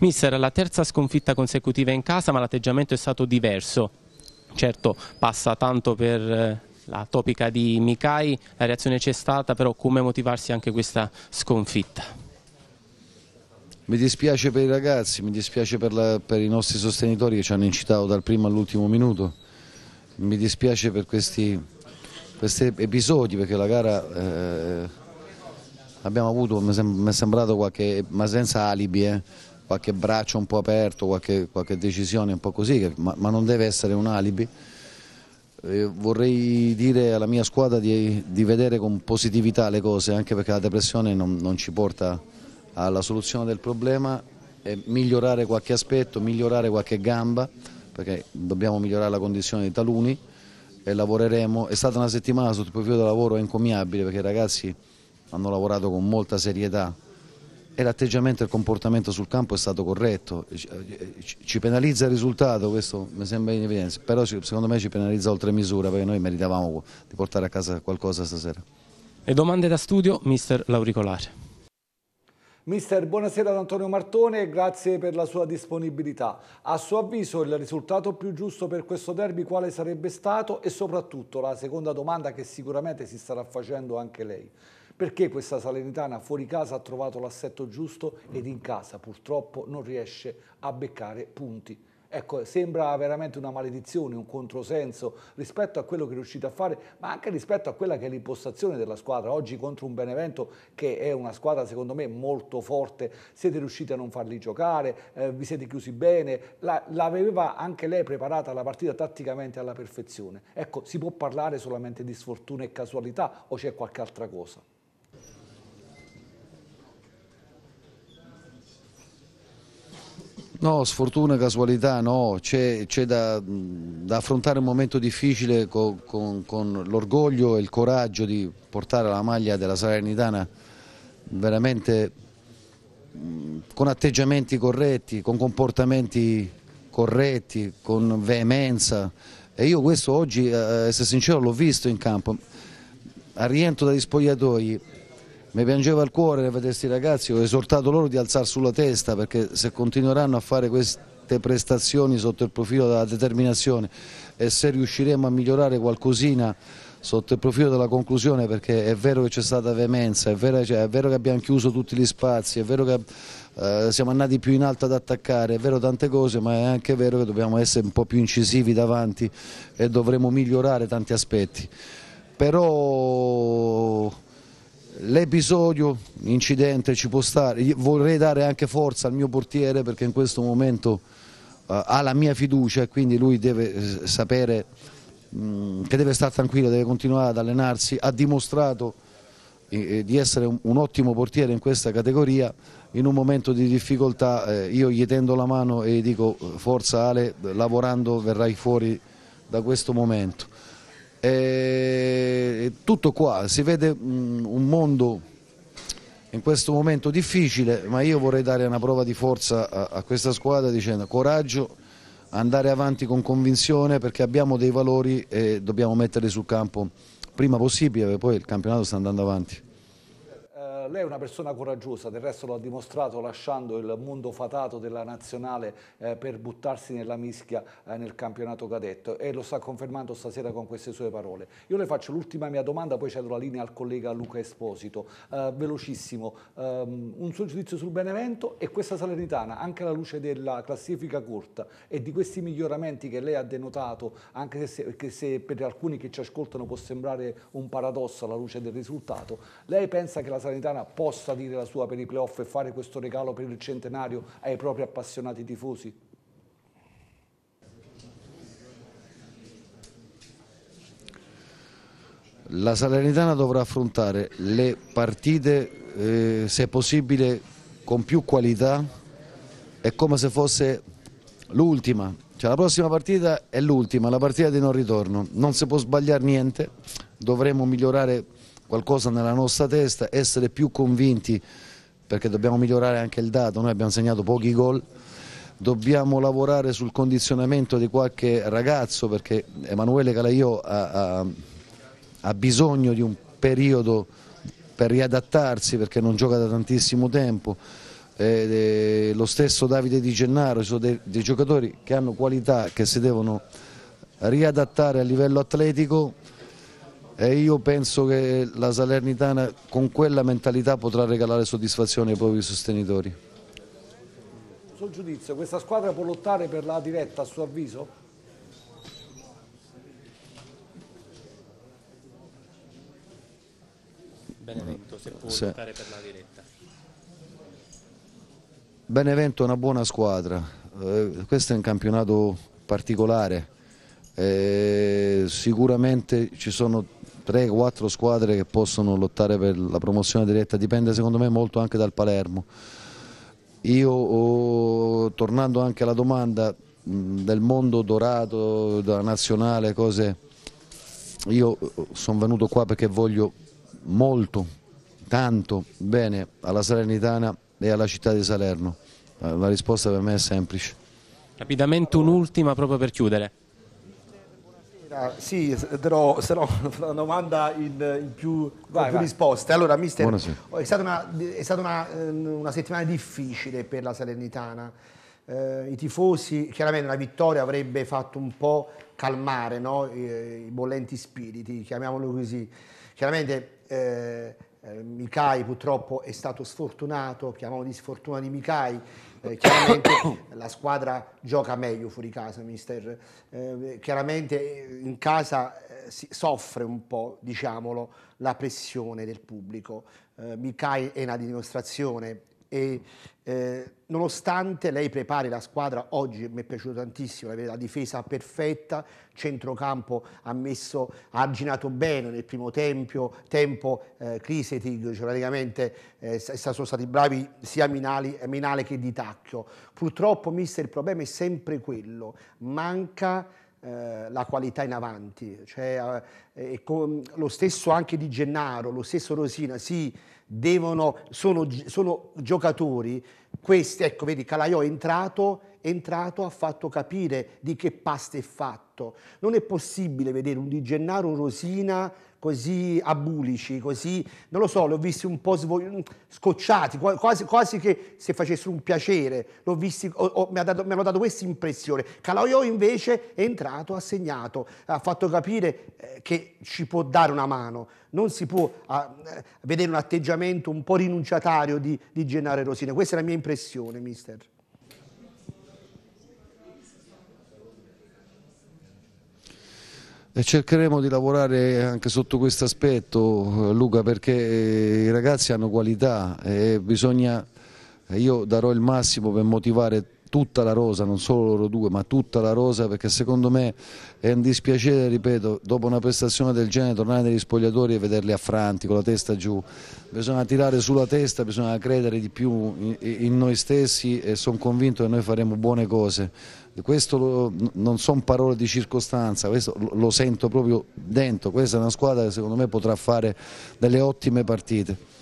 Mister, la terza sconfitta consecutiva in casa, ma l'atteggiamento è stato diverso. Certo, passa tanto per eh, la topica di Mikai, la reazione c'è stata, però come motivarsi anche questa sconfitta? Mi dispiace per i ragazzi, mi dispiace per, la, per i nostri sostenitori che ci hanno incitato dal primo all'ultimo minuto, mi dispiace per questi, questi episodi perché la gara eh, abbiamo avuto, mi, è sembrato qualche, ma senza alibi, eh qualche braccio un po' aperto, qualche, qualche decisione un po' così, che, ma, ma, non deve essere un alibi. Eh, vorrei dire alla mia squadra di, di, vedere con positività le cose, anche perché la depressione non, non ci porta alla soluzione del problema e migliorare qualche aspetto, migliorare qualche gamba, perché dobbiamo migliorare la condizione di taluni e lavoreremo. È stata una settimana sotto il profilo del lavoro encomiabile perché i ragazzi hanno lavorato con molta serietà e l'atteggiamento e il comportamento sul campo è stato corretto, ci penalizza il risultato, questo mi sembra in evidenza, però secondo me ci penalizza oltre misura perché noi meritavamo di portare a casa qualcosa stasera. E domande da studio, mister Lauricolare. Mister, buonasera ad Antonio Martone e grazie per la sua disponibilità. A suo avviso il risultato più giusto per questo derby quale sarebbe stato e soprattutto la seconda domanda che sicuramente si starà facendo anche lei. Perché questa Salernitana fuori casa ha trovato l'assetto giusto ed in casa purtroppo non riesce a beccare punti. Ecco, sembra veramente una maledizione, un controsenso rispetto a quello che riuscite a fare, ma anche rispetto a quella che è l'impostazione della squadra. Oggi contro un Benevento che è una squadra secondo me molto forte, siete riusciti a non farli giocare, eh, vi siete chiusi bene, l'aveva la, anche lei preparata la partita tatticamente alla perfezione. Ecco, si può parlare solamente di sfortuna e casualità o c'è qualche altra cosa? No, sfortuna, casualità, no, c'è, da, da, affrontare un momento difficile con, con, con l'orgoglio e il coraggio di portare la maglia della Salernitana veramente con atteggiamenti corretti, con comportamenti corretti, con veemenza e io questo oggi, eh, essere eh, sincero, l'ho visto in campo, a rientro dagli spogliatoi mi piangeva il cuore nel vedere questi ragazzi, ho esortato loro di alzare sulla testa perché se continueranno a fare queste prestazioni sotto il profilo della determinazione e se riusciremo a migliorare qualcosina sotto il profilo della conclusione perché è vero che c'è stata veemenza, è, cioè, è vero, che abbiamo chiuso tutti gli spazi, è vero che eh, siamo andati più in alto ad attaccare, è vero tante cose ma è anche vero che dobbiamo essere un po' più incisivi davanti e dovremo migliorare tanti aspetti. Però l'episodio, incidente ci può stare, vorrei dare anche forza al mio portiere perché in questo momento uh, ha la mia fiducia e quindi lui deve eh, sapere mh, mm, che deve stare tranquillo, deve continuare ad allenarsi, ha dimostrato eh, eh, di essere un, un, ottimo portiere in questa categoria, in un momento di difficoltà eh, io gli tendo la mano e gli dico forza Ale, lavorando verrai fuori da questo momento. E eh, tutto qua, si vede mm, un mondo in questo momento difficile, ma io vorrei dare una prova di forza a, a questa squadra dicendo coraggio, andare avanti con convinzione perché abbiamo dei valori e dobbiamo metterli sul campo prima possibile, perché poi il campionato sta andando avanti lei è una persona coraggiosa, del resto lo ha dimostrato lasciando il mondo fatato della nazionale eh, per buttarsi nella mischia eh, nel campionato cadetto e lo sta confermando stasera con queste sue parole. Io le faccio l'ultima mia domanda, poi cedo la linea al collega Luca Esposito. Eh, velocissimo, ehm, un suo giudizio sul Benevento e questa Salernitana, anche alla luce della classifica corta e di questi miglioramenti che lei ha denotato, anche se, se per alcuni che ci ascoltano può sembrare un paradosso alla luce del risultato, lei pensa che la Salernitana Fontana possa dire la sua per i playoff e fare questo regalo per il centenario ai propri appassionati tifosi? La Salernitana dovrà affrontare le partite, eh, se possibile, con più qualità, è come se fosse l'ultima, cioè la prossima partita è l'ultima, la partita di non ritorno, non si può sbagliare niente, dovremo migliorare qualcosa nella nostra testa, essere più convinti perché dobbiamo migliorare anche il dato, noi abbiamo segnato pochi gol, dobbiamo lavorare sul condizionamento di qualche ragazzo perché Emanuele Calaiò ha, ha, ha bisogno di un periodo per riadattarsi perché non gioca da tantissimo tempo, eh, eh, lo stesso Davide Di Gennaro, ci sono dei, dei giocatori che hanno qualità che si devono riadattare a livello atletico e io penso che la Salernitana con quella mentalità potrà regalare soddisfazione ai propri sostenitori. Sul giudizio, questa squadra può lottare per la diretta a suo avviso? Benevento se può lottare per la diretta. Benevento è una buona squadra, eh, questo è un campionato particolare, eh, sicuramente ci sono 3-4 squadre che possono lottare per la promozione diretta, dipende secondo me molto anche dal Palermo. Io, oh, tornando anche alla domanda del mondo dorato, da nazionale, cose, io eh, sono venuto qua perché voglio molto, tanto bene alla Salernitana e alla città di Salerno. La risposta per me è semplice. Rapidamente un'ultima proprio per chiudere. Ah, sì, darò, sarò una domanda in, in più, vai, più risposte. Allora, mister, Buonasera. Oh, è stata, una, è stata una, ehm, una, settimana difficile per la Salernitana. Eh, I tifosi, chiaramente una vittoria avrebbe fatto un po' calmare no? I, i bollenti spiriti, chiamiamolo così. Chiaramente eh, eh, Mikai purtroppo è stato sfortunato, chiamiamolo di sfortuna di Mikai, eh, chiaramente la squadra gioca meglio fuori casa, mister. Eh, chiaramente in casa eh, soffre un po', diciamolo, la pressione del pubblico. Eh, Mikai è una dimostrazione e, eh, nonostante lei prepari la squadra, oggi mi è piaciuto tantissimo, la difesa perfetta, centrocampo ha messo, ha arginato bene nel primo tempio, tempo, eh, Crisetig, cioè praticamente eh, sono stati bravi sia Minali, eh, Minale che Di Tacchio. Purtroppo, mister, il problema è sempre quello, manca eh, la qualità in avanti. Cioè, eh, lo stesso anche di Gennaro, lo stesso Rosina, sì, devono, sono, sono giocatori. Questi, ecco, vedi, Calaiò è entrato, è entrato, ha fatto capire di che pasta è fatto. Non è possibile vedere un Di Gennaro, un Rosina così abulici, così, non lo so, li ho visti un po' svo- mm, scocciati, quasi, quasi, che se facessero un piacere, l'ho visti, o, o, mi, ha dato, mi, hanno dato questa impressione. Calaio invece è entrato, ha segnato, ha fatto capire eh, che ci può dare una mano, non si può eh, vedere un atteggiamento un po' rinunciatario di, di Gennaro Rosina, questa è la mia impressione, mister. cercheremo di lavorare anche sotto questo aspetto eh, Luca perché eh, i ragazzi hanno qualità e bisogna, io darò il massimo per motivare tutta la rosa, non solo loro due, ma tutta la rosa perché secondo me è un dispiacere, ripeto, dopo una prestazione del genere tornare negli spogliatori e vederli affranti con la testa giù. Bisogna tirare sulla testa, bisogna credere di più in, in noi stessi e sono convinto che noi faremo buone cose. Questo lo, non sono parole di circostanza, questo lo sento proprio dentro, questa è una squadra che secondo me potrà fare delle ottime partite.